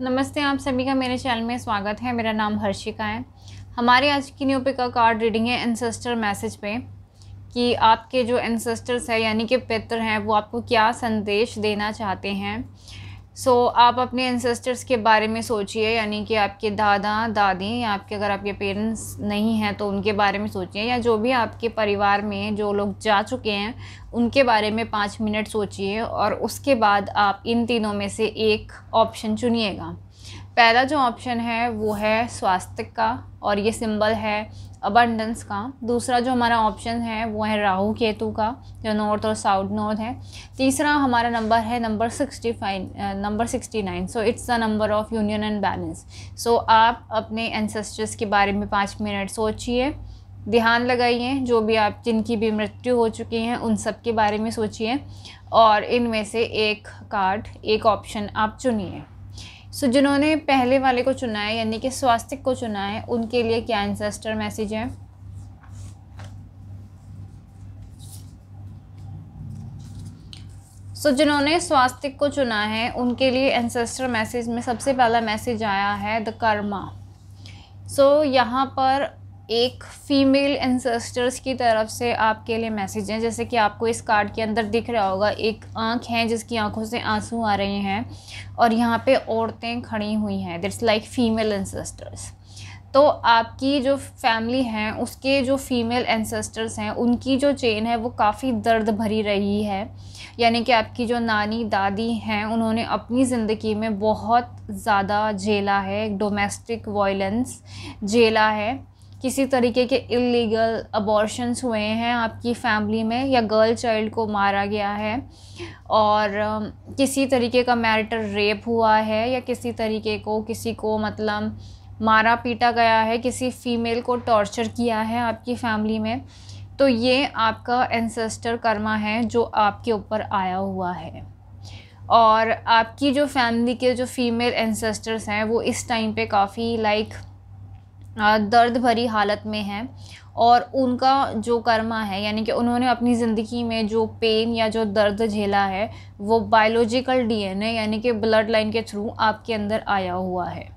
नमस्ते आप सभी का मेरे चैनल में स्वागत है मेरा नाम हर्षिका है हमारे आज की न्यू पिका कार्ड रीडिंग है एनसेस्टर मैसेज पे कि आपके जो एनसेस्टर्स है यानी कि पितर हैं वो आपको क्या संदेश देना चाहते हैं सो so, आप अपने एंसेस्टर्स के बारे में सोचिए यानी कि आपके दादा दादी या आपके अगर आपके पेरेंट्स नहीं हैं तो उनके बारे में सोचिए या जो भी आपके परिवार में जो लोग जा चुके हैं उनके बारे में पाँच मिनट सोचिए और उसके बाद आप इन तीनों में से एक ऑप्शन चुनिएगा पहला जो ऑप्शन है वो है स्वास्थ्य का और ये सिंबल है अबंडेंस का दूसरा जो हमारा ऑप्शन है वो है राहु केतु का जो नॉर्थ और साउथ नॉर्थ है तीसरा हमारा नंबर है number sixty five number sixty nine so it's the number of union and balance सो आप अपने एंसेस्टर्स के बारे में पाँच मिनट सोचिए ध्यान लगाइए जो भी आप जिनकी भी मृत्यु हो चुकी हैं उन सब के बारे में सोचिए और इनमें से एक कार्ड एक ऑप्शन आप चुनिए सो so, जिन्होंने पहले वाले को चुना है यानी कि स्वास्तिक को चुना है उनके लिए क्या एंसेस्टर मैसेज है सो so, जिन्होंने स्वास्तिक को चुना है उनके लिए एंसेस्टर मैसेज में सबसे पहला मैसेज आया है द कर्मा सो so, यहाँ पर एक फ़ीमेल एंसेस्टर्स की तरफ से आपके लिए मैसेज हैं जैसे कि आपको इस कार्ड के अंदर दिख रहा होगा एक आंख है जिसकी आंखों से आंसू आ रहे हैं और यहाँ पे औरतें खड़ी हुई हैं दिट्स लाइक फ़ीमेल एंसेस्टर्स तो आपकी जो फैमिली है उसके जो फीमेल एंसेस्टर्स हैं उनकी जो चेन है वो काफ़ी दर्द भरी रही है यानी कि आपकी जो नानी दादी हैं उन्होंने अपनी ज़िंदगी में बहुत ज़्यादा झेला है डोमेस्टिक वायलेंस झेला है किसी तरीके के इलीगल अबॉर्शंस हुए हैं आपकी फैमिली में या गर्ल चाइल्ड को मारा गया है और किसी तरीके का मैरिटल रेप हुआ है या किसी तरीके को किसी को मतलब मारा पीटा गया है किसी फ़ीमेल को टॉर्चर किया है आपकी फैमिली में तो ये आपका एंसेस्टर कर्मा है जो आपके ऊपर आया हुआ है और आपकी जो फैमिली के जो फीमेल एंसेस्टर्स हैं वो इस टाइम पे काफ़ी लाइक like, दर्द भरी हालत में हैं और उनका जो कर्मा है यानी कि उन्होंने अपनी ज़िंदगी में जो पेन या जो दर्द झेला है वो बायोलॉजिकल डीएनए यानी कि ब्लड लाइन के थ्रू आपके अंदर आया हुआ है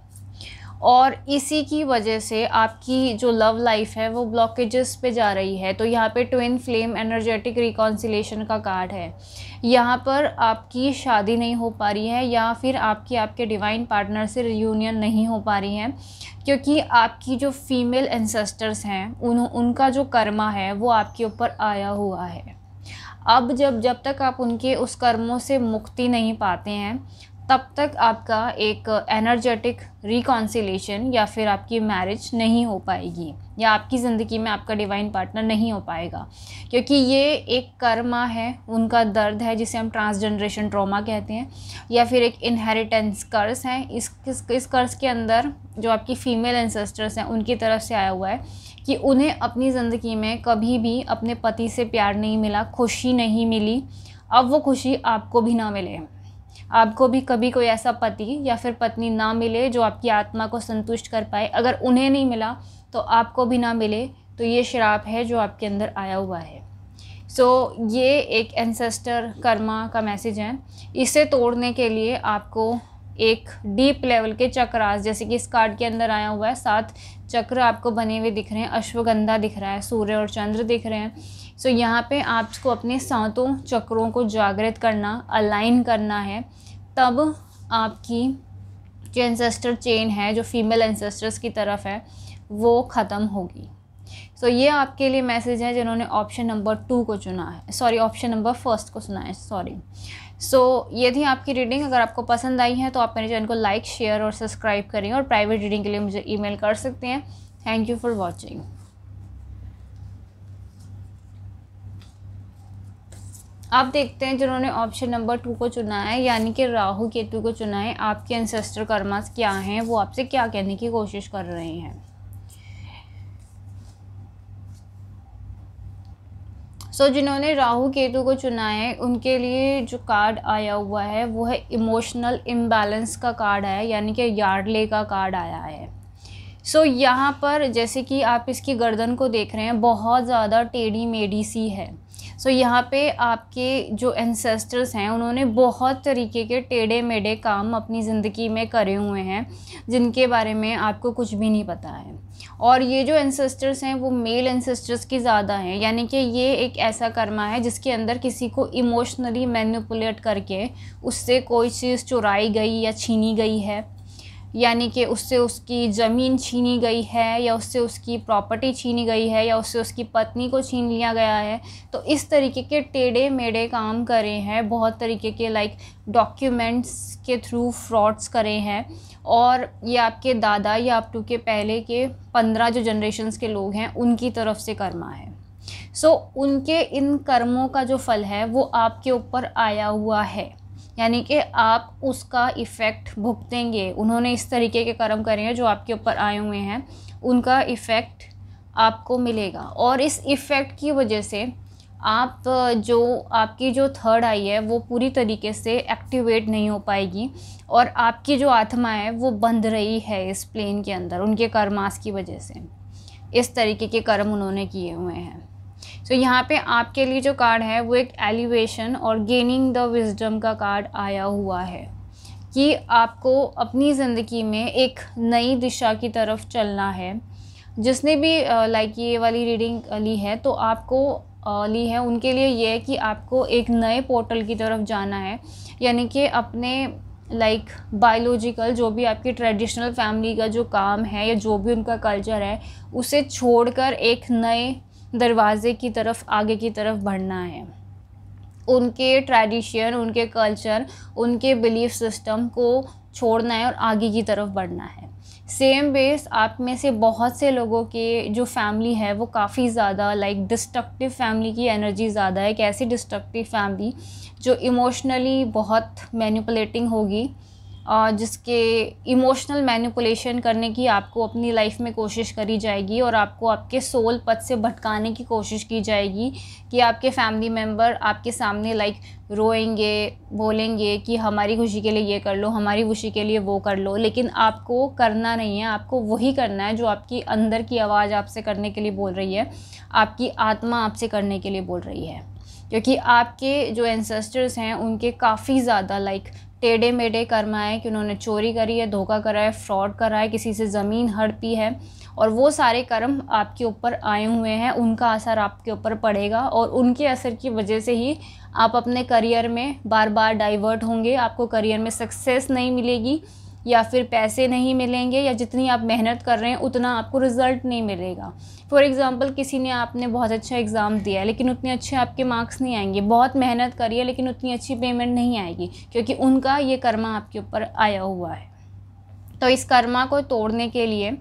और इसी की वजह से आपकी जो लव लाइफ है वो ब्लॉकेजेस पे जा रही है तो यहाँ पे ट्विन फ्लेम एनर्जेटिक रिकॉन्सिलेशन का कार्ड है यहाँ पर आपकी शादी नहीं हो पा रही है या फिर आपकी आपके डिवाइन पार्टनर से रियूनियन नहीं हो पा रही है क्योंकि आपकी जो फीमेल एंसेस्टर्स हैं उन उनका जो कर्मा है वो आपके ऊपर आया हुआ है अब जब जब तक आप उनके उस कर्मों से मुक्ति नहीं पाते हैं तब तक आपका एक एनर्जेटिक रिकॉन्सिलेशन या फिर आपकी मैरिज नहीं हो पाएगी या आपकी ज़िंदगी में आपका डिवाइन पार्टनर नहीं हो पाएगा क्योंकि ये एक कर्मा है उनका दर्द है जिसे हम ट्रांसजनरेशन ट्रॉमा कहते हैं या फिर एक इनहेरिटेंस कर्स है इस इस, इस कर्स के अंदर जो आपकी फ़ीमेल एंसेस्टर्स हैं उनकी तरफ से आया हुआ है कि उन्हें अपनी ज़िंदगी में कभी भी अपने पति से प्यार नहीं मिला खुशी नहीं मिली अब वो खुशी आपको भी ना मिले आपको भी कभी कोई ऐसा पति या फिर पत्नी ना मिले जो आपकी आत्मा को संतुष्ट कर पाए अगर उन्हें नहीं मिला तो आपको भी ना मिले तो ये श्राप है जो आपके अंदर आया हुआ है सो so, ये एक एंसेस्टर कर्मा का मैसेज है इसे तोड़ने के लिए आपको एक डीप लेवल के चक्रास जैसे कि इस कार्ड के अंदर आया हुआ है सात चक्र आपको बने हुए दिख रहे हैं अश्वगंधा दिख रहा है सूर्य और चंद्र दिख रहे हैं सो so, यहाँ पे आपको अपने सातों चक्रों को जागृत करना अलाइन करना है तब आपकी जो एंसेस्टर चेन है जो फीमेल एंसेस्टर्स की तरफ है वो ख़त्म होगी सो so, ये आपके लिए मैसेज है जिन्होंने ऑप्शन नंबर टू को चुना है सॉरी ऑप्शन नंबर फर्स्ट को सुना है सॉरी सो so, ये थी आपकी रीडिंग अगर आपको पसंद आई है तो आप मेरे चैनल को लाइक शेयर और सब्सक्राइब करें और प्राइवेट रीडिंग के लिए मुझे ई कर सकते हैं थैंक यू फॉर वॉचिंग आप देखते हैं जिन्होंने ऑप्शन नंबर टू को चुना है यानी कि राहु केतु को चुना है आपके एंसेस्टर कर्मास क्या हैं वो आपसे क्या कहने की कोशिश कर रहे हैं सो so, जिन्होंने राहु केतु को चुना है उनके लिए जो कार्ड आया हुआ है वो है इमोशनल इम्बैलेंस का कार्ड आया यानी कि यार्डले का कार्ड आया है सो so, यहाँ पर जैसे कि आप इसकी गर्दन को देख रहे हैं बहुत ज़्यादा टेढ़ी मेढ़ी सी है सो so, यहाँ पे आपके जो एंसेस्टर्स हैं उन्होंने बहुत तरीके के टेढ़े मेढ़े काम अपनी ज़िंदगी में करे हुए हैं जिनके बारे में आपको कुछ भी नहीं पता है और ये जो एंसेस्टर्स हैं वो मेल एंसेस्टर्स की ज़्यादा हैं यानी कि ये एक ऐसा कर्मा है जिसके अंदर किसी को इमोशनली मैनिपुलेट करके उससे कोई चीज़ चुराई गई या छीनी गई है यानी कि उससे उसकी ज़मीन छीनी गई है या उससे उसकी प्रॉपर्टी छीनी गई है या उससे उसकी पत्नी को छीन लिया गया है तो इस तरीके के टेढ़े मेढ़े काम करे हैं बहुत तरीके के लाइक डॉक्यूमेंट्स के थ्रू फ्रॉड्स करे हैं और ये आपके दादा या आप टू के पहले के पंद्रह जो जनरेशन्स के लोग हैं उनकी तरफ से कर्मा है सो so, उनके इन कर्मों का जो फल है वो आपके ऊपर आया हुआ है यानी कि आप उसका इफ़ेक्ट भुगतेंगे उन्होंने इस तरीके के कर्म करे हैं जो आपके ऊपर आए हुए हैं उनका इफ़ेक्ट आपको मिलेगा और इस इफ़ेक्ट की वजह से आप जो आपकी जो थर्ड आई है वो पूरी तरीके से एक्टिवेट नहीं हो पाएगी और आपकी जो आत्मा है वो बंध रही है इस प्लेन के अंदर उनके कर्मास की वजह से इस तरीके के कर्म उन्होंने किए हुए हैं सो so, यहाँ पे आपके लिए जो कार्ड है वो एक एलिवेशन और गेनिंग द विजडम का कार्ड आया हुआ है कि आपको अपनी ज़िंदगी में एक नई दिशा की तरफ चलना है जिसने भी लाइक ये वाली रीडिंग ली है तो आपको ली है उनके लिए ये है कि आपको एक नए पोर्टल की तरफ जाना है यानी कि अपने लाइक like, बायोलॉजिकल जो भी आपकी ट्रेडिशनल फैमिली का जो काम है या जो भी उनका कल्चर है उसे छोड़कर एक नए दरवाज़े की तरफ आगे की तरफ बढ़ना है उनके ट्रेडिशन उनके कल्चर उनके बिलीफ सिस्टम को छोड़ना है और आगे की तरफ बढ़ना है सेम बेस आप में से बहुत से लोगों के जो फैमिली है वो काफ़ी ज़्यादा लाइक डिस्ट्रक्टिव फैमिली की एनर्जी ज़्यादा है एक ऐसी डिस्ट्रक्टिव फैमिली जो इमोशनली बहुत मैनिपुलेटिंग होगी जिसके इमोशनल मैनिपुलेशन करने की आपको अपनी लाइफ में कोशिश करी जाएगी और आपको आपके सोल पद से भटकाने की कोशिश की जाएगी कि आपके फैमिली मेम्बर आपके सामने लाइक रोएंगे बोलेंगे कि हमारी खुशी के लिए ये कर लो हमारी खुशी के लिए वो कर लो लेकिन आपको करना नहीं है आपको वही करना है जो आपकी अंदर की आवाज़ आपसे करने के लिए बोल रही है आपकी आत्मा आपसे करने के लिए बोल रही है क्योंकि आपके जो एंसेस्टर्स हैं उनके काफ़ी ज़्यादा लाइक टेढ़े मेढ़े कर्म आए कि उन्होंने चोरी करी है धोखा करा है फ्रॉड करा है किसी से ज़मीन हड़पी है और वो सारे कर्म आपके ऊपर आए हुए हैं उनका असर आपके ऊपर पड़ेगा और उनके असर की वजह से ही आप अपने करियर में बार बार डाइवर्ट होंगे आपको करियर में सक्सेस नहीं मिलेगी या फिर पैसे नहीं मिलेंगे या जितनी आप मेहनत कर रहे हैं उतना आपको रिज़ल्ट नहीं मिलेगा फॉर एग्ज़ाम्पल किसी ने आपने बहुत अच्छा एग्ज़ाम दिया है लेकिन उतने अच्छे आपके मार्क्स नहीं आएंगे बहुत मेहनत करी है लेकिन उतनी अच्छी पेमेंट नहीं आएगी क्योंकि उनका ये कर्मा आपके ऊपर आया हुआ है तो इस कर्मा को तोड़ने के लिए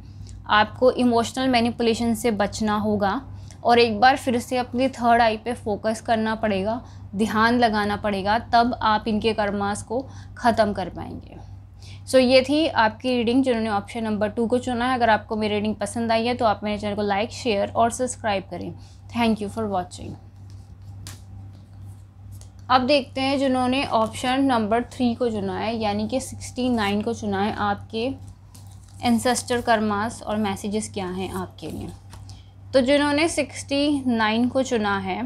आपको इमोशनल मैनिपुलेशन से बचना होगा और एक बार फिर से अपनी थर्ड आई पे फोकस करना पड़ेगा ध्यान लगाना पड़ेगा तब आप इनके कर्मास को ख़त्म कर पाएंगे सो so, ये थी आपकी रीडिंग जिन्होंने ऑप्शन नंबर टू को चुना है अगर आपको मेरी रीडिंग पसंद आई है तो आप मेरे चैनल को लाइक शेयर और सब्सक्राइब करें थैंक यू फॉर वॉचिंग अब देखते हैं जिन्होंने ऑप्शन नंबर थ्री को चुना है यानी कि सिक्सटी नाइन को चुना है आपके एंसेस्टर कर्मास और मैसेजेस क्या हैं आपके लिए तो जिन्होंने सिक्सटी नाइन को चुना है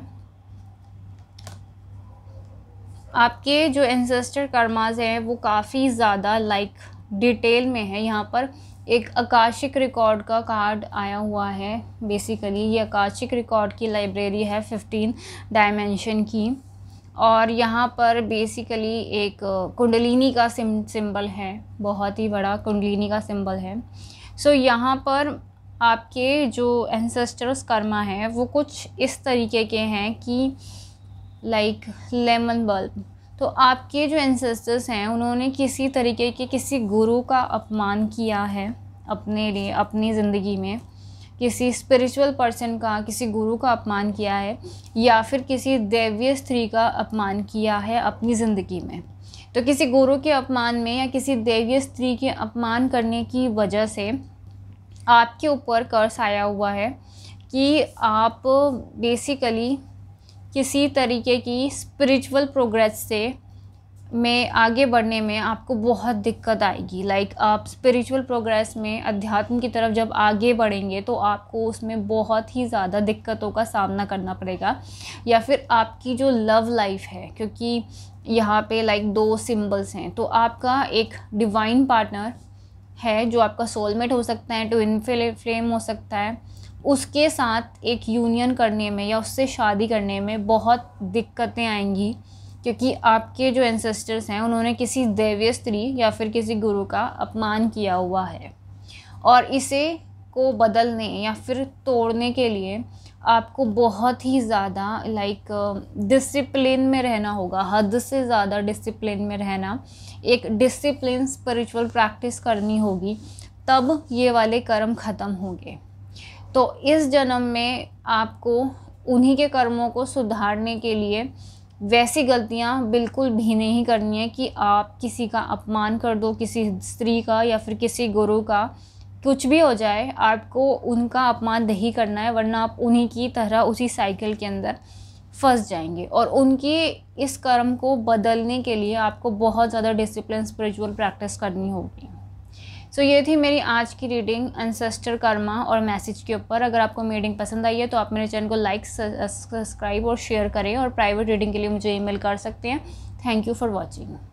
आपके जो एंसेस्टर कर्माज हैं वो काफ़ी ज़्यादा लाइक डिटेल में है यहाँ पर एक आकाशिक रिकॉर्ड का कार्ड आया हुआ है बेसिकली ये आकाशिक रिकॉर्ड की लाइब्रेरी है फिफ्टीन डायमेंशन की और यहाँ पर बेसिकली एक कुंडलिनी uh, का सिम सिंबल है बहुत ही बड़ा कुंडलिनी का सिंबल है सो so, यहाँ पर आपके जो एंसेस्टर्स कर्मा हैं वो कुछ इस तरीके के हैं कि लाइक लेमन बल्ब तो आपके जो एंसेस्टर्स हैं उन्होंने किसी तरीके के किसी गुरु का अपमान किया है अपने लिए अपनी ज़िंदगी में किसी स्पिरिचुअल पर्सन का किसी गुरु का अपमान किया है या फिर किसी दैवीय स्त्री का अपमान किया है अपनी ज़िंदगी में तो किसी गुरु के अपमान में या किसी दैवीय स्त्री के अपमान करने की वजह से आपके ऊपर कर्स आया हुआ है कि आप बेसिकली किसी तरीके की स्पिरिचुअल प्रोग्रेस से में आगे बढ़ने में आपको बहुत दिक्कत आएगी लाइक like, आप स्पिरिचुअल प्रोग्रेस में अध्यात्म की तरफ जब आगे बढ़ेंगे तो आपको उसमें बहुत ही ज़्यादा दिक्कतों का सामना करना पड़ेगा या फिर आपकी जो लव लाइफ है क्योंकि यहाँ पे लाइक like, दो सिम्बल्स हैं तो आपका एक डिवाइन पार्टनर है जो आपका सोलमेट हो सकता है टू इन फ्लेम हो सकता है उसके साथ एक यूनियन करने में या उससे शादी करने में बहुत दिक्कतें आएंगी क्योंकि आपके जो एंसेस्टर्स हैं उन्होंने किसी दैवीय स्त्री या फिर किसी गुरु का अपमान किया हुआ है और इसे को बदलने या फिर तोड़ने के लिए आपको बहुत ही ज़्यादा लाइक डिसिप्लिन में रहना होगा हद से ज़्यादा डिसिप्लिन में रहना एक डिसिप्लिन स्पिरिचुअल प्रैक्टिस करनी होगी तब ये वाले कर्म ख़त्म होंगे तो इस जन्म में आपको उन्हीं के कर्मों को सुधारने के लिए वैसी गलतियां बिल्कुल भी नहीं करनी है कि आप किसी का अपमान कर दो किसी स्त्री का या फिर किसी गुरु का कुछ भी हो जाए आपको उनका अपमान नहीं करना है वरना आप उन्हीं की तरह उसी साइकिल के अंदर फंस जाएंगे और उनके इस कर्म को बदलने के लिए आपको बहुत ज़्यादा डिसिप्लिन स्पिरिचुअल प्रैक्टिस करनी होगी सो so, ये थी मेरी आज की रीडिंग अनसेस्टर कर्मा और मैसेज के ऊपर अगर आपको रीडिंग पसंद आई है तो आप मेरे चैनल को लाइक सब्सक्राइब और शेयर करें और प्राइवेट रीडिंग के लिए मुझे ईमेल कर सकते हैं थैंक यू फॉर वॉचिंग